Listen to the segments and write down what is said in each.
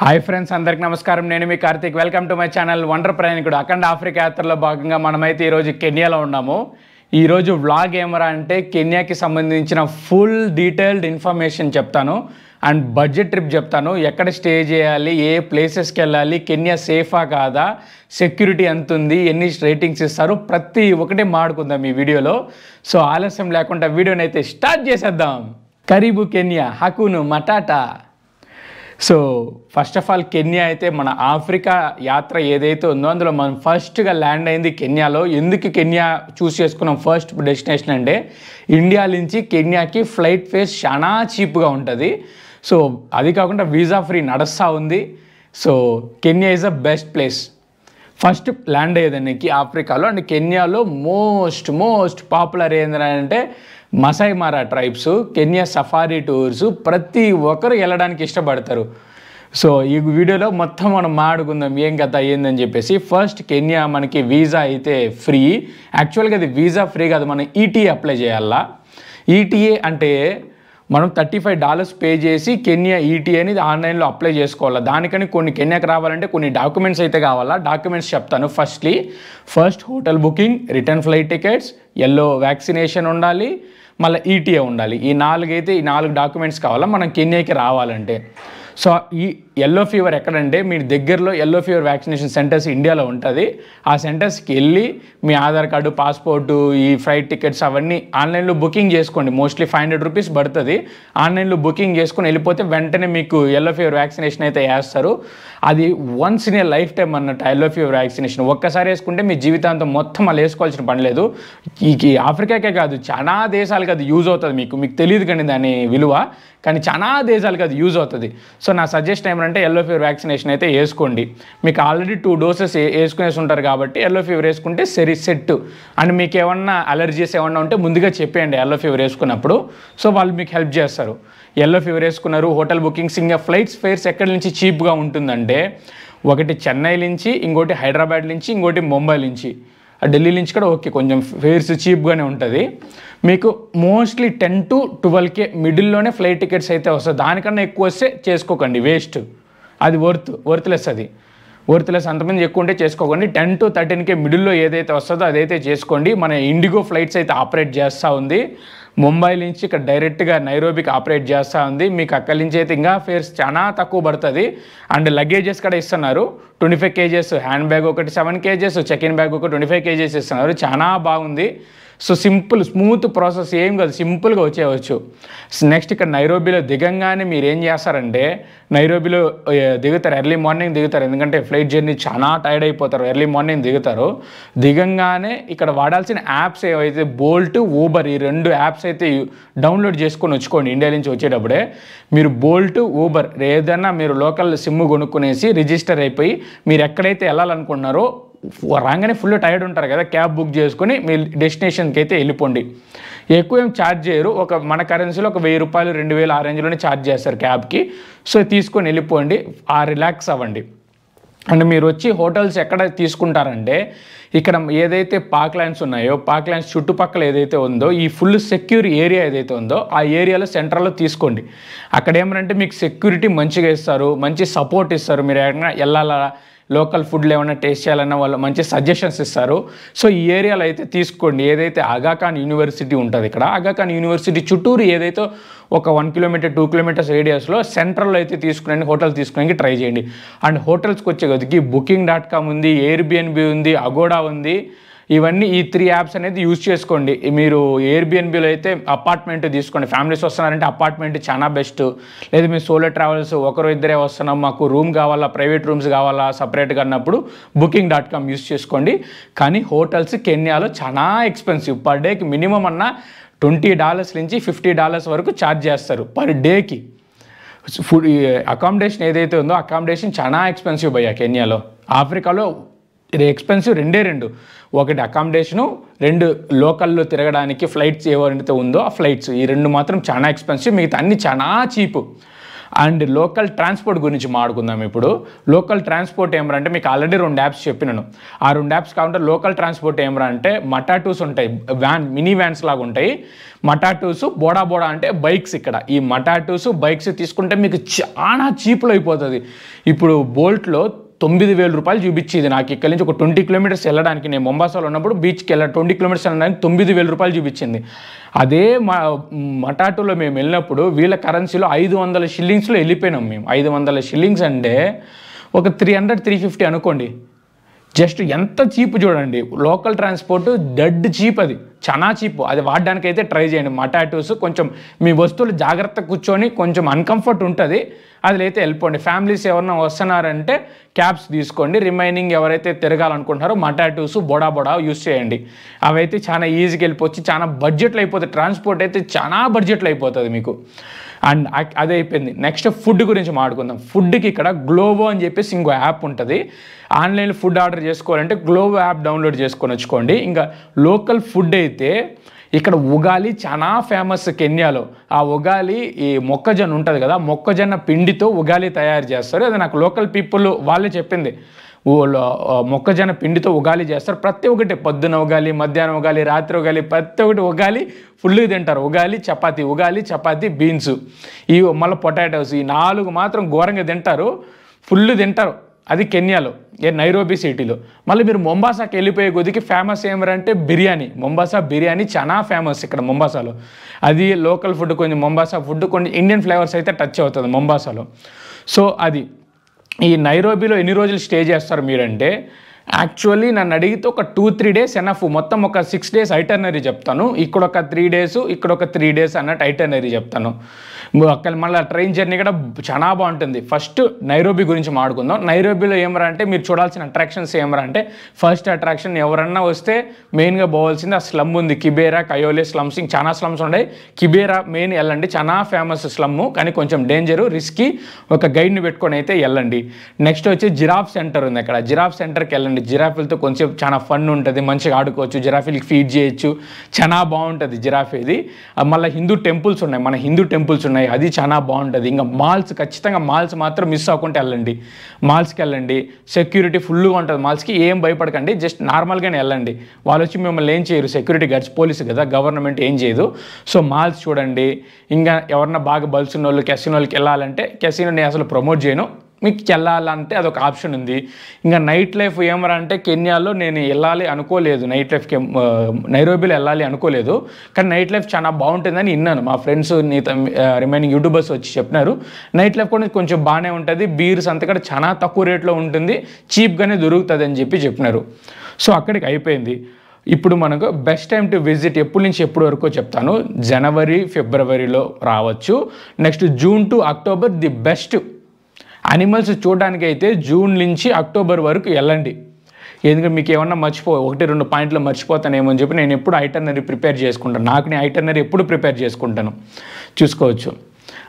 hi friends అందరికి నమస్కారం నేను మీ Karthik welcome to my channel wonder ప్రయాణికుడు అఖండ ఆఫ్రికా యాత్రలో భాగంగా మనమైతే ఈరోజు కెన్యాలో ఉన్నాము ఈరోజు వ్లాగ్ ఏమరా అంటే కెన్యాకి సంబంధించిన ఫుల్ డీటెయిల్డ్ ఇన్ఫర్మేషన్ చెప్తాను అండ్ బడ్జెట్ ట్రిప్ చెప్తాను ఎక్కడ స్టే చేయాలి ఏ ప్లేసెస్కి వెళ్ళాలి కెన్యా సేఫా కాదా సెక్యూరిటీ ఎంత ఉంది ఎన్ని రేటింగ్స్ ఇస్తారు ప్రతి ఒక్కటి మాడుకుందాం ఈ వీడియోలో సో ఆలస్యం లేకుండా వీడియోనైతే స్టార్ట్ చేసేద్దాం కరీబు కెన్యా హకును మటాటా so first of all Kenya అయితే మన ఆఫ్రికా యాత్ర ఏదైతే ఉందో అందులో మనం ఫస్ట్గా ల్యాండ్ అయింది కెన్యాలో ఎందుకు కెన్యా చూస్ చేసుకున్నాం ఫస్ట్ డెస్టినేషన్ అంటే ఇండియా నుంచి కెన్యాకి ఫ్లైట్ ఫేస్ చాలా చీప్గా ఉంటుంది సో అది కాకుండా వీసా ఫ్రీ నడుస్తూ ఉంది so Kenya is a best place first land అయ్యేదానికి ఆఫ్రికాలో అండ్ కెన్యాలో మోస్ట్ మోస్ట్ పాపులర్ ఏంటంటే Maasai tribes Kenya safari tours ప్రతి ఒక్కరు వెళ్ళడానికి ఇష్టపడతారు సో ఈ వీడియోలో మొత్తం మనం మాడుకుందాం ఏం కథ ఏందని చెప్పేసి ఫస్ట్ కెన్యా మనకి వీసా అయితే ఫ్రీ యాక్చువల్గా అది వీసా ఫ్రీ కాదు మనం ఈటీఏ e అప్లై చేయాలా ఈటీఏ e అంటే మనం థర్టీ ఫైవ్ డాలర్స్ పే చేసి కెన్యా ఈటీ అనేది ఆన్లైన్లో అప్లై చేసుకోవాలి దానికని కొన్ని కెన్యాకి రావాలంటే కొన్ని డాక్యుమెంట్స్ అయితే కావాలా డాక్యుమెంట్స్ చెప్తాను firstly first hotel booking return flight tickets yellow vaccination ఉండాలి మళ్ళీ ఈటీఏ ఉండాలి ఈ నాలుగైతే ఈ నాలుగు డాక్యుమెంట్స్ కావాలా మనం కెన్యాకి రావాలంటే సో ఈ ఎల్లో ఫీవర్ ఎక్కడంటే మీ దగ్గరలో ఎల్లో ఫీవర్ వ్యాక్సినేషన్ సెంటర్స్ ఇండియాలో ఉంటుంది ఆ సెంటర్స్కి వెళ్ళి మీ ఆధార్ కార్డు పాస్పోర్టు ఈ ఫ్లైట్ టికెట్స్ అవన్నీ ఆన్లైన్లో బుకింగ్ చేసుకోండి మోస్ట్లీ ఫైవ్ హండ్రెడ్ రూపీస్ పడుతుంది ఆన్లైన్లో బుకింగ్ చేసుకుని వెళ్ళిపోతే వెంటనే మీకు ఎల్లో ఫీవర్ వ్యాక్సినేషన్ అయితే వేస్తారు అది once in a life time అన్నట్టు ఎల్లో ఫీవర్ వ్యాక్సినేషన్ ఒక్కసారి వేసుకుంటే మీ జీవితాంతం మొత్తం అలా వేసుకోవాల్సిన పని లేదు ఈ ఆఫ్రికాకే కాదు చాలా దేశాలకు అది యూజ్ అవుతుంది మీకు మీకు తెలియదు కానీ దాని విలువ కానీ చాలా దేశాలకు అది యూజ్ అవుతుంది సో నా సజెషన్ ఏమన్నా అంటే ఎల్లో ఫీవర్ వ్యాక్సినేషన్ అయితే వేసుకోండి మీకు ఆల్రెడీ టూ డోసెస్ వేసుకునేసి ఉంటారు కాబట్టి ఎల్లో ఫీవర్ వేసుకుంటే సరి సెట్ అండ్ మీకు ఏమన్నా అలర్జీస్ ఏమన్నా ఉంటే ముందుగా చెప్పేయండి ఎల్లో ఫీవర్ వేసుకున్నప్పుడు సో వాళ్ళు మీకు హెల్ప్ చేస్తారు ఎల్లో ఫీవర్ వేసుకున్నారు హోటల్ బుకింగ్స్ ఇంకా ఫ్లైట్స్ ఫేర్స్ ఎక్కడి నుంచి చీప్గా ఉంటుందంటే ఒకటి చెన్నై నుంచి ఇంకోటి హైదరాబాద్ నుంచి ఇంకోటి ముంబై నుంచి ఢిల్లీ నుంచి కూడా ఓకే కొంచెం ఫేర్స్ చీప్గానే ఉంటుంది మీకు మోస్ట్లీ టెన్ టు ట్వెల్వ్కే మిడిల్లోనే ఫ్లైట్ టికెట్స్ అయితే వస్తాయి దానికన్నా ఎక్కువ వస్తే చేసుకోకండి వేస్ట్ అది వర్త్ వర్త్లెస్ అది వర్త్లెస్ అంతమంది ఎక్కువ ఉంటే చేసుకోకండి టెన్ టు థర్టీన్కే మిడిల్లో ఏదైతే వస్తుందో అదైతే చేసుకోండి మన ఇండిగో ఫ్లైట్స్ అయితే ఆపరేట్ చేస్తూ ఉంది ముంబై నుంచి ఇక్కడ డైరెక్ట్గా నైరోబికి ఆపరేట్ చేస్తూ ఉంది మీకు అక్కడి నుంచి అయితే ఇంకా ఫేర్స్ చాలా తక్కువ పడుతుంది అండ్ లగేజెస్ కూడా ఇస్తున్నారు twenty five KGs hand bag ఒకటి seven KGs check in bag ఒక ట్వంటీ ఫైవ్ కేజెస్ ఇస్తున్నారు చాలా బాగుంది సో సింపుల్ స్మూత్ ప్రాసెస్ ఏం కాదు సింపుల్గా వచ్చేయవచ్చు నెక్స్ట్ ఇక్కడ నైరోబీలో దిగంగానే మీరు ఏం చేస్తారంటే నైరోబీలో దిగుతారు ఎర్లీ మార్నింగ్ దిగుతారు ఎందుకంటే ఫ్లైట్ జర్నీ చాలా టైర్డ్ అయిపోతారు ఎర్లీ మార్నింగ్ దిగుతారు దిగంగానే ఇక్కడ వాడాల్సిన యాప్స్ ఏవైతే బోల్ట్ ఊబర్ ఈ రెండు యాప్స్ అయితే డౌన్లోడ్ చేసుకొని వచ్చుకోండి ఇండియా నుంచి వచ్చేటప్పుడే మీరు బోల్ట్ ఊబర్ ఏదైనా మీరు లోకల్ సిమ్ కొనుక్కునేసి రిజిస్టర్ అయిపోయి మీరు ఎక్కడైతే వెళ్ళాలనుకుంటున్నారో రాగానే ఫుల్ టైర్డ్ ఉంటారు కదా క్యాబ్ బుక్ చేసుకుని మీ డెస్టినేషన్కి అయితే వెళ్ళిపోండి ఎక్కువ ఏం ఛార్జ్ చేయరు ఒక మన కరెన్సీలో ఒక వెయ్యి రూపాయలు రెండు వేలు ఆ రేంజ్లోనే ఛార్జ్ చేస్తారు క్యాబ్కి సో తీసుకొని వెళ్ళిపోండి ఆ రిలాక్స్ అవ్వండి అండ్ మీరు వచ్చి హోటల్స్ ఎక్కడ తీసుకుంటారంటే ఇక్కడ ఏదైతే పార్క్ ల్యాండ్స్ ఉన్నాయో పార్క్ ల్యాండ్స్ చుట్టుపక్కల ఏదైతే ఉందో ఈ ఫుల్ సెక్యూర్ ఏరియా ఏదైతే ఉందో ఆ ఏరియాలో సెంటర్లో తీసుకోండి అక్కడ ఏమంటే మీకు సెక్యూరిటీ మంచిగా ఇస్తారు మంచి సపోర్ట్ ఇస్తారు మీరు ఎక్కడ వెళ్ళాలా లోకల్ ఫుడ్లు ఏమైనా టేస్ట్ చేయాలన్నా వాళ్ళు మంచి సజెషన్స్ ఇస్తారు సో ఈ ఏరియాలో అయితే తీసుకోండి ఏదైతే ఆగాఖాన్ యూనివర్సిటీ ఉంటుంది ఇక్కడ ఆగాఖాన్ యూనివర్సిటీ చుట్టూరు ఏదైతే ఒక వన్ కిలోమీటర్ టూ కిలోమీటర్స్ రేడియస్లో సెంట్రల్లో అయితే తీసుకునే హోటల్ తీసుకునే ట్రై చేయండి అండ్ హోటల్స్కి వచ్చే కొద్దికి బుకింగ్ డాట్ కామ్ ఉంది ఎయిర్బిఎన్బి ఉంది అగోడా ఉంది ఇవన్నీ ఈ త్రీ యాప్స్ అనేది యూజ్ చేసుకోండి మీరు ఎయిర్బిఎన్బిలో అయితే అపార్ట్మెంట్ తీసుకోండి ఫ్యామిలీస్ వస్తున్నారంటే అపార్ట్మెంట్ చాలా బెస్ట్ లేదు మీరు సోలో ట్రావెల్స్ ఒకరు ఇద్దరే వస్తున్నాం మాకు రూమ్ కావాలా ప్రైవేట్ రూమ్స్ కావాలా సపరేట్గా అన్నప్పుడు బుకింగ్ డాట్ కామ్ యూజ్ చేసుకోండి కానీ హోటల్స్ కెన్యాలో చాలా ఎక్స్పెన్సివ్ పర్ డేకి మినిమం అన్న ట్వంటీ డాలర్స్ నుంచి ఫిఫ్టీ డాలర్స్ వరకు ఛార్జ్ చేస్తారు పర్ డేకి ఫుడ్ అకామిడేషన్ ఏదైతే ఉందో అకామిడేషన్ చాలా ఎక్స్పెన్సివ్ అయ్యా కెన్యాలో ఆఫ్రికాలో ఇది ఎక్స్పెన్సివ్ రెండే రెండు ఒకటి అకామిడేషను రెండు లోకల్లో తిరగడానికి ఫ్లైట్స్ ఏవైతే ఉందో ఆ ఫ్లైట్స్ ఈ రెండు మాత్రం చాలా ఎక్స్పెన్సివ్ మిగతా అన్ని చాలా చీపు అండ్ లోకల్ ట్రాన్స్పోర్ట్ గురించి మాడుకుందాం ఇప్పుడు లోకల్ ట్రాన్స్పోర్ట్ ఏమరా అంటే మీకు ఆల్రెడీ రెండు యాప్స్ చెప్పినాను ఆ రెండు యాప్స్ కాకుండా లోకల్ ట్రాన్స్పోర్ట్ ఏమరా అంటే మటాటూస్ ఉంటాయి వ్యాన్ మినీ వ్యాన్స్ లాగా ఉంటాయి మటాటూస్ బోడా బోడా అంటే బైక్స్ ఇక్కడ ఈ మటాటూస్ బైక్స్ తీసుకుంటే మీకు చాలా చీప్లో అయిపోతుంది ఇప్పుడు బోల్ట్లో తొమ్మిది వేల రూపాయలు చూపించేది నాకు ఇక్కడ నుంచి ఒక ట్వంటీ కిలోమీటర్స్ వెళ్ళడానికి నేను ముంబాసాలో ఉన్నప్పుడు బీచ్కి వెళ్ళాను ట్వంటీ కిలోమీటర్స్ వెళ్ళడానికి తొమ్మిది వేల రూపాయలు చూపించింది అదే మా మటాటోలో మేము వెళ్ళినప్పుడు వీళ్ళ కరెన్సీలో ఐదు వందల షిల్లింగ్స్లో వెళ్ళిపోయినాం మేము ఐదు వందల షిల్లింగ్స్ అంటే ఒక త్రీ హండ్రెడ్ త్రీ ఫిఫ్టీ అనుకోండి జస్ట్ ఎంత చీప్ చూడండి లోకల్ ట్రాన్స్పోర్ట్ డెడ్ చీప్ అది చాలా చీపు అది అయితే ట్రై చేయండి మటాటోస్ కొంచెం మీ వస్తువులు జాగ్రత్త కూర్చొని కొంచెం అన్కంఫర్ట్ ఉంటుంది అయితే వెళ్ళిపోండి ఫ్యామిలీస్ ఎవరైనా వస్తున్నారంటే క్యాబ్స్ తీసుకోండి రిమైనింగ్ ఎవరైతే తిరగాలనుకుంటున్నారో మటాటోస్ బొడా బొడా యూస్ చేయండి అవైతే చాలా ఈజీగా వెళ్ళిపోవచ్చు చాలా బడ్జెట్లు అయిపోతుంది ట్రాన్స్పోర్ట్ అయితే చాలా బడ్జెట్లు అయిపోతుంది మీకు అండ్ అదే అయిపోయింది నెక్స్ట్ ఫుడ్ గురించి మాట్లాడుకుందాం ఫుడ్కి ఇక్కడ గ్లోవో అని చెప్పేసి ఇంకో యాప్ ఉంటుంది ఆన్లైన్ ఫుడ్ ఆర్డర్ చేసుకోవాలంటే గ్లోవో యాప్ డౌన్లోడ్ చేసుకొని వచ్చుకోండి ఇంకా లోకల్ ఫుడ్ అయితే ఇక్కడ ఉగాలి చాలా ఫేమస్ కెన్యాలో ఆ ఉగాలి ఈ మొక్కజొన్న ఉంటుంది కదా మొక్కజొన్న పిండితో ఉగాలి తయారు చేస్తారు అది నాకు లోకల్ పీపుల్ వాళ్ళే చెప్పింది మొక్కజొన్న పిండితో ఉగాలి చేస్తారు ప్రతి ఒక్కటి పొద్దున ఉగాలి మధ్యాహ్నం ఉగాలి రాత్రి ఉగాలి ప్రతి ఒక్కటి ఉగాలి ఫుల్గా తింటారు ఉగాలి చపాతి ఉగాలి చపాతి బీన్స్ ఈ మళ్ళీ పొటాటోస్ ఈ నాలుగు మాత్రం ఘోరంగా తింటారు ఫుల్ తింటారు అది కెన్యాలో ఏ నైరోబీ సిటీలో మళ్ళీ మీరు ముంబాసాకి వెళ్ళిపోయే కొద్దికి ఫేమస్ ఏమరంటే బిర్యానీ ముంబాసా బిర్యానీ చాలా ఫేమస్ ఇక్కడ ముంబాసాలో అది లోకల్ ఫుడ్ కొంచెం ముంబాసా ఫుడ్ కొన్ని ఇండియన్ ఫ్లేవర్స్ అయితే టచ్ అవుతుంది మొంబాసాలో సో అది ఈ నైరోబీలో ఎన్ని రోజులు స్టే చేస్తారు మీరంటే యాక్చువల్లీ నన్ను అడిగితే ఒక టూ త్రీ డేస్ ఎనఫ్ మొత్తం ఒక సిక్స్ డేస్ ఐటర్నరీ చెప్తాను ఇక్కడ ఒక త్రీ డేస్ ఇక్కడ ఒక త్రీ డేస్ అన్నట్టు ఐటర్నరీ చెప్తాను అక్కడ మళ్ళీ ట్రైన్ జర్నీ కూడా చాలా బాగుంటుంది ఫస్ట్ నైరోబి గురించి మాడుకుందాం నైరోబిలో ఏమరా అంటే మీరు చూడాల్సిన అట్రాక్షన్స్ ఏమరా అంటే ఫస్ట్ అట్రాక్షన్ ఎవరన్నా వస్తే మెయిన్గా పోవాల్సింది ఆ స్లమ్ ఉంది కిబేరా కయోలే స్లమ్స్ ఇంక చాలా స్లమ్స్ ఉన్నాయి కిబేరా మెయిన్ వెళ్ళండి చాలా ఫేమస్ స్లమ్ కానీ కొంచెం డేంజరు రిస్కి ఒక గైడ్ని పెట్టుకొని అయితే వెళ్ళండి నెక్స్ట్ వచ్చి జిరాఫ్ సెంటర్ ఉంది అక్కడ జిరాఫ్ సెంటర్కి వెళ్ళండి జిరాఫీలతో కొంచెం చాలా ఫన్ ఉంటుంది మంచిగా ఆడుకోవచ్చు జిరాఫీలకి ఫీడ్ చేయొచ్చు చాలా బాగుంటుంది జిరాఫ్ ఇది మళ్ళీ హిందూ టెంపుల్స్ ఉన్నాయి మన హిందూ టెంపుల్స్ ఉన్నాయి ఉన్నాయి అది చాలా బాగుంటుంది ఇంకా మాల్స్ ఖచ్చితంగా మాల్స్ మాత్రం మిస్ అవ్వకుండా వెళ్ళండి మాల్స్కి వెళ్ళండి సెక్యూరిటీ ఫుల్గా ఉంటుంది మాల్స్కి ఏం భయపడకండి జస్ట్ నార్మల్గానే వెళ్ళండి వాళ్ళు వచ్చి మిమ్మల్ని ఏం చేయరు సెక్యూరిటీ గార్డ్స్ పోలీసు కదా గవర్నమెంట్ ఏం చేయదు సో మాల్స్ చూడండి ఇంకా ఎవరన్నా బాగా బలుసున్న వాళ్ళు కెసినోళ్ళకి వెళ్ళాలంటే కెసినోని అసలు ప్రమోట్ చేయను మీకు వెళ్ళాలంటే అదొక ఆప్షన్ ఉంది ఇంకా నైట్ లైఫ్ ఏమరా అంటే కెన్యాలో నేను వెళ్ళాలి అనుకోలేదు నైట్ లైఫ్కి నైరోబీలో వెళ్ళాలి అనుకోలేదు కానీ నైట్ లైఫ్ చాలా బాగుంటుందని విన్నాను మా ఫ్రెండ్స్ రిమైనింగ్ యూట్యూబర్స్ వచ్చి చెప్పినారు నైట్ లైఫ్ కూడా కొంచెం బాగానే ఉంటుంది బీర్స్ అంతా కూడా చాలా తక్కువ రేట్లో ఉంటుంది చీప్గానే దొరుకుతుంది అని చెప్పి చెప్పినారు సో అక్కడికి అయిపోయింది ఇప్పుడు మనకు బెస్ట్ టైం టు విజిట్ ఎప్పటి నుంచి ఎప్పుడు వరకు చెప్తాను జనవరి ఫిబ్రవరిలో రావచ్చు next June to October the best animals చూడడానికైతే జూన్ నుంచి అక్టోబర్ వరకు వెళ్ళండి ఎందుకంటే మీకు ఏమన్నా మర్చిపో ఒకటి రెండు పాయింట్లు మర్చిపోతానేమో అని చెప్పి నేను ఎప్పుడు ఐటర్నరీ ప్రిపేర్ చేసుకుంటాను నాకు నేను ఐటర్నరీ ఎప్పుడు ప్రిపేర్ చేసుకుంటాను చూసుకోవచ్చు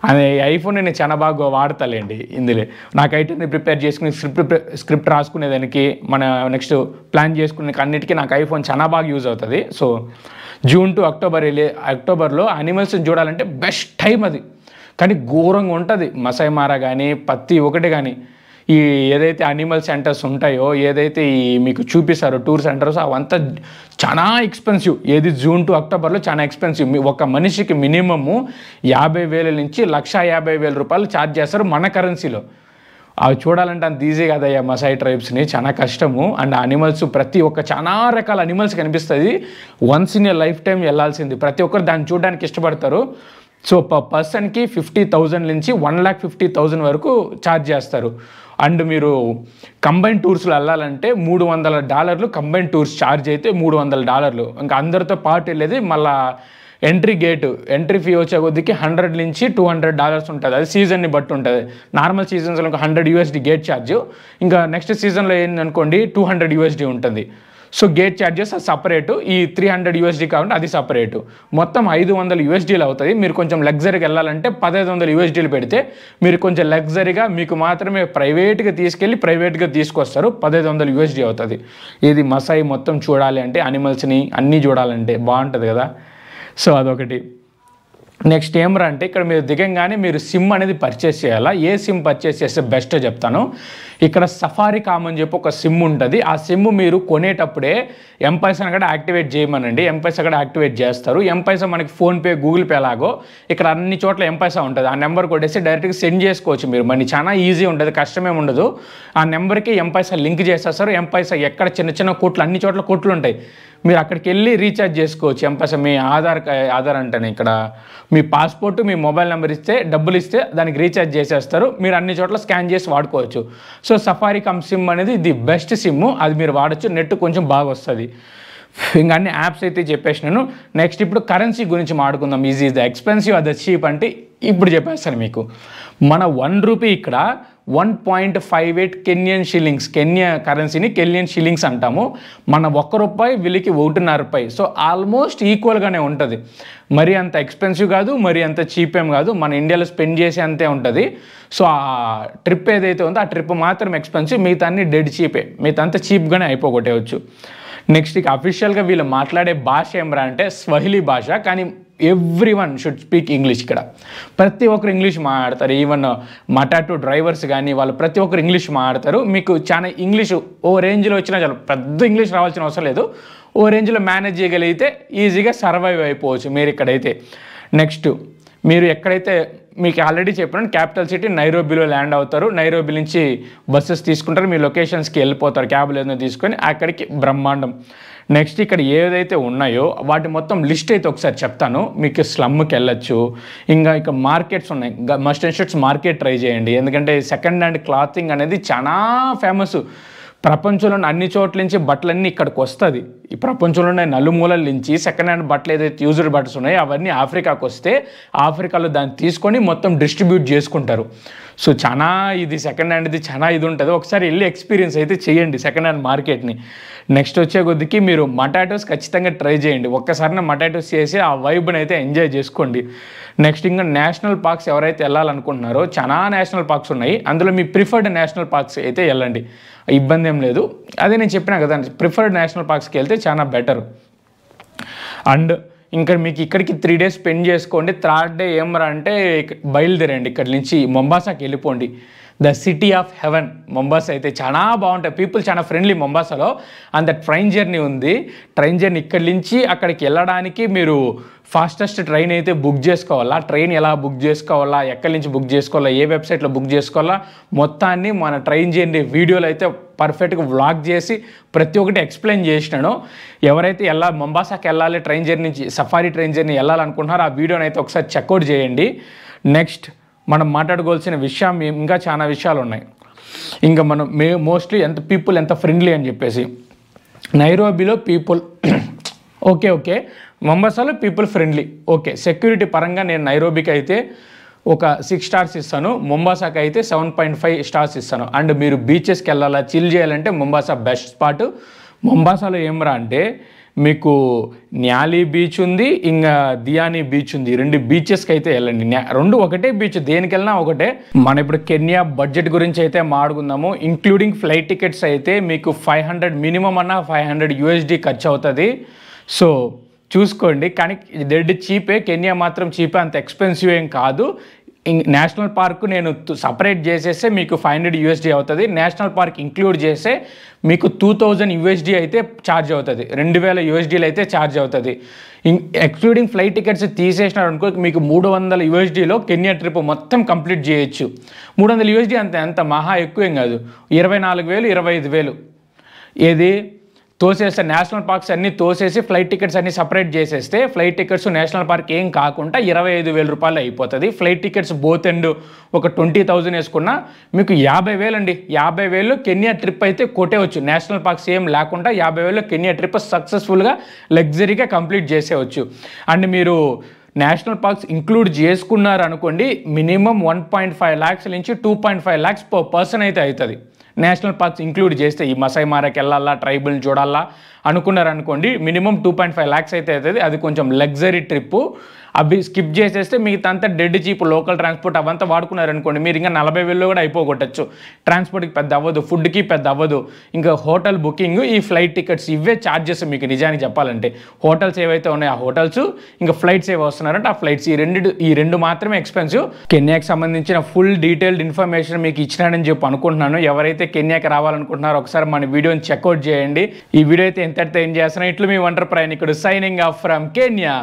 అది ఐఫోన్ నేను చాలా బాగా వాడతాలేండి ఇందులో నాకు ఐటర్నరీ ప్రిపేర్ చేసుకుని స్క్రిప్ట్ స్క్రిప్ట్ రాసుకునేదానికి మన నెక్స్ట్ ప్లాన్ చేసుకునే అన్నిటికీ నాకు ఐఫోన్ చాలా బాగా యూజ్ అవుతుంది సో జూన్ టు అక్టోబర్ వెళ్ళి అక్టోబర్లో అనిమల్స్ని చూడాలంటే బెస్ట్ టైం అది కానీ ఘోరంగా ఉంటుంది మసైమార కానీ పత్తి ఒకటి కానీ ఈ ఏదైతే అనిమల్ సెంటర్స్ ఉంటాయో ఏదైతే ఈ మీకు చూపిస్తారో టూర్ సెంటర్స్ అవంతా చాలా ఎక్స్పెన్సివ్ ఏది జూన్ టు అక్టోబర్లో చాలా ఎక్స్పెన్సివ్ ఒక మనిషికి మినిమము యాభై వేల నుంచి లక్ష యాభై వేల రూపాయలు ఛార్జ్ చేస్తారు మన కరెన్సీలో అవి చూడాలంటే అంత ఈజీ కదయ్యా మసాయి ట్రైబ్స్ని చాలా కష్టము అండ్ అనిమల్స్ ప్రతి ఒక్క చాలా రకాల అనిమల్స్ కనిపిస్తుంది once in a life time వెళ్ళాల్సింది ప్రతి ఒక్కరు దాన్ని చూడడానికి ఇష్టపడతారు సో పర్ పర్సన్కి ఫిఫ్టీ థౌజండ్ నుంచి వన్ ల్యాక్ ఫిఫ్టీ థౌజండ్ వరకు ఛార్జ్ చేస్తారు అండ్ మీరు కంబైన్ టూర్స్లో వెళ్ళాలంటే మూడు వందల డాలర్లు కంబైన్ టూర్స్ ఛార్జ్ అయితే మూడు వందల డాలర్లు ఇంకా అందరితో పాటు వెళ్ళేది మళ్ళా ఎంట్రీ గేటు ఎంట్రీ ఫీ వచ్చే కొద్దికి హండ్రెడ్ నుంచి టూ హండ్రెడ్ డాలర్స్ ఉంటుంది అది సీజన్ని బట్టి ఉంటుంది నార్మల్ సీజన్స్లో ఒక హండ్రెడ్ యూఎస్డి గేట్ ఛార్జ్ ఇంకా నెక్స్ట్ సీజన్లో ఏంటనుకోండి టూ హండ్రెడ్ యూఎస్డి ఉంటుంది సో గేట్ ఛార్జెస్ సపరేటు ఈ త్రీ హండ్రెడ్ యూఎస్డీ కాబట్టి అది సపరేటు మొత్తం ఐదు వందల యూఎస్డీలు అవుతుంది మీరు కొంచెం లగ్జరీకి వెళ్ళాలంటే పదహైదు వందల యూఎస్డీలు పెడితే మీరు కొంచెం లగ్జరీగా మీకు మాత్రమే ప్రైవేట్గా తీసుకెళ్ళి ప్రైవేట్గా తీసుకొస్తారు పదహైదు వందల యూఎస్డీ అవుతుంది ఇది మసాయి మొత్తం చూడాలి అంటే అనిమల్స్ని అన్నీ చూడాలంటే బాగుంటుంది కదా సో అదొకటి నెక్స్ట్ ఏమరా అంటే ఇక్కడ మీరు దిగంగానే మీరు సిమ్ అనేది పర్చేస్ చేయాలా ఏ సిమ్ పర్చేస్ చేస్తే బెస్ట్ చెప్తాను ఇక్కడ సఫారీ కామ్ అని చెప్పి ఒక సిమ్ ఉంటుంది ఆ సిమ్ మీరు కొనేటప్పుడే ఎంపైస్ అక్కడ యాక్టివేట్ చేయమనండి ఎంపైస్ అక్కడ యాక్టివేట్ చేస్తారు ఎంపైసా మనకి ఫోన్పే గూగుల్ పే లాగో ఇక్కడ అన్ని చోట్ల ఎంపైసా ఉంటుంది ఆ నెంబర్ కొట్టేసి డైరెక్ట్గా సెండ్ చేసుకోవచ్చు మీరు మనీ చాలా ఈజీ ఉంటుంది కష్టమే ఉండదు ఆ నెంబర్కి ఎంపైసా లింక్ చేసేస్తారు ఎంపైసా ఎక్కడ చిన్న చిన్న కోట్లు అన్ని చోట్ల కోట్లు ఉంటాయి మీరు అక్కడికి వెళ్ళి రీఛార్జ్ చేసుకోవచ్చు ఎంపస మీ ఆధార్ ఆధార్ అంటేనే ఇక్కడ మీ పాస్పోర్ట్ మీ మొబైల్ నెంబర్ ఇస్తే డబ్బులు ఇస్తే దానికి రీఛార్జ్ చేసేస్తారు మీరు అన్ని చోట్ల స్కాన్ చేసి వాడుకోవచ్చు సో సఫారీ కమ్ సిమ్ అనేది ది బెస్ట్ సిమ్ అది మీరు వాడచ్చు నెట్ కొంచెం బాగా వస్తుంది ఇంకా అన్ని యాప్స్ అయితే చెప్పేసినాను నెక్స్ట్ ఇప్పుడు కరెన్సీ గురించి మాడుకుందాం ఈజీ ఈజ్ ద ఎక్స్పెన్సివ్ అది చీప్ అంటే ఇప్పుడు చెప్పేస్తాను మీకు మన వన్ రూపీ ఇక్కడ one point five eight Kenyan shillings Kenya కరెన్సీని కెన్యన్ షిల్లింగ్స్ అంటాము మన ఒక్క రూపాయి వీళ్ళకి ఒకటిన్నర రూపాయి సో ఆల్మోస్ట్ ఈక్వల్గానే ఉంటుంది మరి అంత ఎక్స్పెన్సివ్ కాదు మరి అంత చీప్ ఏం కాదు మన ఇండియాలో స్పెండ్ చేసే అంతే ఉంటుంది సో ఆ ట్రిప్ ఏదైతే ఉందో ఆ ట్రిప్ మాత్రం ఎక్స్పెన్సివ్ మిగతా అన్ని డెడ్ చీపే మిగతా అంత చీప్గానే అయిపోగొట్టేయచ్చు నెక్స్ట్ ఇక అఫీషియల్గా వీళ్ళు మాట్లాడే భాష ఏమరా అంటే స్వహిలీ భాష కానీ every one should speak English ఇక్కడ ప్రతి ఒక్కరు ఇంగ్లీష్ మాట్లాడతారు ఈవెన్ మటాటు డ్రైవర్స్ కానీ వాళ్ళు ప్రతి ఒక్కరు ఇంగ్లీష్ మాట్లాడతారు మీకు చాలా ఇంగ్లీష్ ఓ రేంజ్లో వచ్చినా చాలా పెద్ద ఇంగ్లీష్ రావాల్సిన అవసరం లేదు ఓ రేంజ్లో మేనేజ్ చేయగలిగితే ఈజీగా సర్వైవ్ అయిపోవచ్చు మీరు ఇక్కడైతే నెక్స్ట్ మీరు ఎక్కడైతే మీకు ఆల్రెడీ చెప్పినాను క్యాపిటల్ సిటీ నైరోబిలో ల్యాండ్ అవుతారు నైరోబి నుంచి బస్సెస్ తీసుకుంటారు మీ లొకేషన్స్కి వెళ్ళిపోతారు క్యాబ్లు ఏదైనా తీసుకొని అక్కడికి బ్రహ్మాండం నెక్స్ట్ ఇక్కడ ఏదైతే ఉన్నాయో వాటి మొత్తం లిస్ట్ అయితే ఒకసారి చెప్తాను మీకు స్లమ్కి వెళ్ళచ్చు ఇంకా ఇక మార్కెట్స్ ఉన్నాయి must and shirts market try చేయండి ఎందుకంటే సెకండ్ హ్యాండ్ క్లాతింగ్ అనేది చాలా ఫేమస్ ప్రపంచంలోని అన్ని చోట్ల నుంచి బట్టలన్నీ ఇక్కడికి వస్తుంది ఈ ప్రపంచంలో ఉన్న నలుమూలల నుంచి సెకండ్ హ్యాండ్ బట్టలు ఏదైతే యూజ్డ్ బట్టలు ఉన్నాయో అవన్నీ ఆఫ్రికాకు వస్తే ఆఫ్రికాలో దాన్ని తీసుకొని మొత్తం డిస్ట్రిబ్యూట్ చేసుకుంటారు సో చాలా ఇది సెకండ్ హ్యాండ్ది చాలా ఇది ఉంటుంది ఒకసారి వెళ్ళి ఎక్స్పీరియన్స్ అయితే చేయండి సెకండ్ హ్యాండ్ మార్కెట్ని నెక్స్ట్ వచ్చే కొద్దికి మీరు మటాటోస్ ఖచ్చితంగా ట్రై చేయండి ఒక్కసారి మటాటోస్ చేసి ఆ వైబ్ని అయితే ఎంజాయ్ చేసుకోండి నెక్స్ట్ ఇంకా నేషనల్ పార్క్స్ ఎవరైతే వెళ్ళాలనుకుంటున్నారో చాలా నేషనల్ పార్క్స్ ఉన్నాయి అందులో మీ ప్రిఫర్డ్ నేషనల్ పార్క్స్ అయితే వెళ్ళండి ఇబ్బంది ఏం లేదు అదే నేను చెప్పినా కదా ప్రిఫర్డ్ నేషనల్ పార్క్స్కి వెళ్తే చాలా బెటర్ అండ్ ఇంకా మీకు ఇక్కడికి త్రీ డేస్ స్పెండ్ చేసుకోండి థర్డ్ డే ఏమరా అంటే బయలుదేరండి ఇక్కడి నుంచి మొంబాసాకి వెళ్ళిపోండి the city of heaven Mombasa అయితే చాలా బాగుంటాయి పీపుల్ చాలా friendly and the train journey ఉంది ట్రైన్ జర్నీ ఇక్కడి నుంచి అక్కడికి వెళ్ళడానికి మీరు ఫాస్టెస్ట్ ట్రైన్ అయితే బుక్ చేసుకోవాలా ట్రైన్ ఎలా బుక్ చేసుకోవాలా ఎక్కడి నుంచి బుక్ చేసుకోవాలా ఏ వెబ్సైట్లో బుక్ చేసుకోవాలా మొత్తాన్ని మన ట్రైన్ జర్నీ వీడియోలు అయితే పర్ఫెక్ట్గా వ్లాగ్ చేసి ప్రతి ఒక్కటి ఎక్స్ప్లెయిన్ చేసినాను ఎవరైతే ఎలా మొంబాసాకి వెళ్ళాలి train journey safari train journey వెళ్ళాలనుకుంటున్నారో ఆ వీడియోని అయితే ఒకసారి చెక్అవుట్ చేయండి నెక్స్ట్ మనం మాట్లాడుకోవాల్సిన విషయం ఇంకా చాలా విషయాలు ఉన్నాయి ఇంకా మనం మే మోస్ట్లీ ఎంత పీపుల్ ఎంత ఫ్రెండ్లీ అని చెప్పేసి నైరోబిలో పీపుల్ ఓకే ఓకే మొంబసాలో పీపుల్ ఫ్రెండ్లీ ఓకే సెక్యూరిటీ పరంగా నేను నైరోబికి అయితే ఒక సిక్స్ స్టార్స్ ఇస్తాను ముంబాసాకి అయితే సెవెన్ పాయింట్ ఫైవ్ స్టార్స్ ఇస్తాను అండ్ మీరు బీచెస్కి వెళ్ళాలా చిల్ చేయాలంటే ముంబాసా బెస్ట్ స్పాట్ ముంబాసాలో ఏమరా అంటే మీకు న్యాలీ బీచ్ ఉంది ఇంకా దియానీ బీచ్ ఉంది రెండు బీచెస్కి అయితే వెళ్ళండి రెండు ఒకటే బీచ్ దేనికి వెళ్ళినా ఒకటే మన ఇప్పుడు కెన్యా బడ్జెట్ గురించి అయితే మాడుకుందాము ఇంక్లూడింగ్ ఫ్లైట్ టికెట్స్ అయితే మీకు ఫైవ్ హండ్రెడ్ మినిమం అన్న ఫైవ్ హండ్రెడ్ యూఎస్డి ఖర్చు అవుతుంది సో చూసుకోండి కానీ దెడ్ చీపే కెన్యా మాత్రం చీపే అంత ఎక్స్పెన్సివ్ ఏం కాదు నేషనల్ పార్క్ నేను సపరేట్ చేసేస్తే మీకు ఫైవ్ హండ్రెడ్ యూఎస్డీ అవుతుంది నేషనల్ పార్క్ ఇంక్లూడ్ చేస్తే మీకు టూ థౌజండ్ యూఎస్డీ అయితే ఛార్జ్ అవుతుంది రెండు వేల యూఎస్డీలు అయితే ఛార్జ్ అవుతుంది ఎక్స్క్లూడింగ్ ఫ్లైట్ టికెట్స్ తీసేసినారు అనుకో మీకు మూడు వందల యూఎస్డీలో కెన్యా ట్రిప్ మొత్తం కంప్లీట్ చేయొచ్చు మూడు వందల యూఎస్డీ అంత ఎంత మహా ఎక్కువేం కాదు ఇరవై నాలుగు వేలు ఇరవై ఐదు వేలు ఏది తోసేస్తే నేషనల్ పార్క్స్ అన్నీ తోసేసి ఫ్లైట్ టికెట్స్ అన్నీ సపరేట్ చేసేస్తే ఫ్లైట్ టికెట్స్ నేషనల్ పార్క్ ఏం కాకుండా ఇరవై ఐదు వేల రూపాయలు అయిపోతుంది ఫ్లైట్ టికెట్స్ బోత్ అండ్ ఒక ట్వంటీ థౌజండ్ వేసుకున్నా మీకు యాభై వేలు అండి యాభై వేలు కెన్యా ట్రిప్ అయితే కొట్టేవచ్చు నేషనల్ పార్క్స్ ఏం లేకుండా యాభై వేలు కెన్యా ట్రిప్ సక్సెస్ఫుల్గా లగ్జరీగా కంప్లీట్ చేసేవచ్చు అండ్ మీరు నేషనల్ పార్క్స్ ఇంక్లూడ్ చేసుకున్నారనుకోండి minimum one point five lakhs నుంచి two point five lakhs per person అయితే అవుతుంది నేషనల్ పార్క్స్ ఇంక్లూడ్ చేస్తే ఈ మసై మారాకి వెళ్ళాలా ట్రైబల్ని చూడాలా అనుకున్నారనుకోండి minimum two point five lakhs అయితే అవుతుంది అది కొంచెం లగ్జరీ ట్రిప్పు అవి స్కిప్ చేసేస్తే మిగతా అంతా డెడ్ చీప్ లోకల్ ట్రాన్స్పోర్ట్ అవంతా వాడుకున్నారనుకోండి మీరు ఇంకా నలభై వేలు కూడా అయిపోగొట్టచ్చు ట్రాన్స్పోర్ట్కి పెద్ద అవ్వదు ఫుడ్కి పెద్ద అవ్వదు ఇంకా హోటల్ బుకింగ్ ఈ ఫ్లైట్ టికెట్స్ ఇవే ఛార్జెస్ మీకు నిజానికి చెప్పాలంటే హోటల్స్ ఏవైతే ఉన్నాయో ఆ హోటల్స్ ఇంకా ఫ్లైట్స్ ఏవి వస్తున్నారంటే ఆ ఫ్లైట్స్ ఈ రెండు ఈ రెండు మాత్రమే ఎక్స్పెన్సివ్ కెన్యాకి సంబంధించిన ఫుల్ డీటెయిల్డ్ ఇన్ఫర్మేషన్ మీకు ఇచ్చినానని చెప్పి అనుకుంటున్నాను ఎవరైతే కెన్యాకి రావాలనుకుంటున్నారో ఒకసారి మన వీడియోని చెక్అవుట్ చేయండి ఈ వీడియో అయితే ఎంతైతే ఏం చేస్తున్నా ఇట్లు మీ వంటర్ ప్రయాణికుడు సైనింగ్ ఆఫ్ ఫ్రమ్ కెన్యా